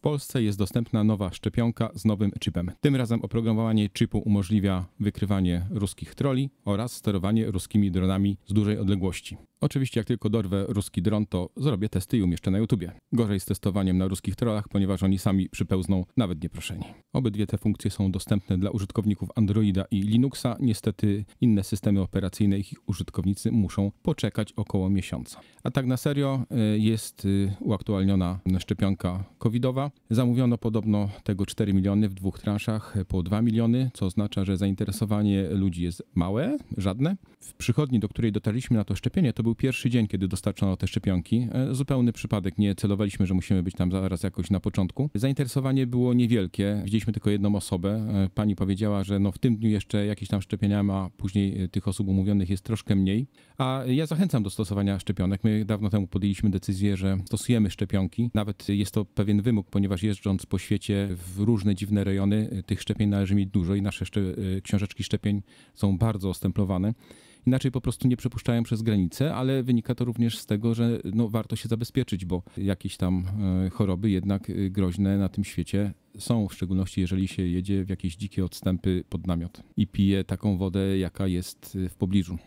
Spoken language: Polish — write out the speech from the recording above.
W Polsce jest dostępna nowa szczepionka z nowym chipem. Tym razem oprogramowanie chipu umożliwia wykrywanie ruskich troli oraz sterowanie ruskimi dronami z dużej odległości. Oczywiście jak tylko dorwę ruski dron, to zrobię testy i umieszczę na YouTubie. Gorzej z testowaniem na ruskich trollach, ponieważ oni sami przypełzną nawet nieproszeni. Obydwie te funkcje są dostępne dla użytkowników Androida i Linuxa. Niestety inne systemy operacyjne ich użytkownicy muszą poczekać około miesiąca. A tak na serio e, jest e, uaktualniona szczepionka covidowa. Zamówiono podobno tego 4 miliony w dwóch transzach e, po 2 miliony, co oznacza, że zainteresowanie ludzi jest małe, żadne. W przychodni, do której dotarliśmy na to szczepienie, to był był pierwszy dzień, kiedy dostarczono te szczepionki. E, zupełny przypadek, nie celowaliśmy, że musimy być tam zaraz jakoś na początku. Zainteresowanie było niewielkie, widzieliśmy tylko jedną osobę. E, pani powiedziała, że no w tym dniu jeszcze jakieś tam szczepienia ma, później e, tych osób umówionych jest troszkę mniej. A ja zachęcam do stosowania szczepionek. My dawno temu podjęliśmy decyzję, że stosujemy szczepionki. Nawet jest to pewien wymóg, ponieważ jeżdżąc po świecie w różne dziwne rejony, tych szczepień należy mieć dużo i nasze książeczki szczepień są bardzo ostemplowane inaczej po prostu nie przepuszczają przez granicę, ale wynika to również z tego, że no, warto się zabezpieczyć, bo jakieś tam e, choroby jednak e, groźne na tym świecie są, w szczególności jeżeli się jedzie w jakieś dzikie odstępy pod namiot i pije taką wodę, jaka jest e, w pobliżu.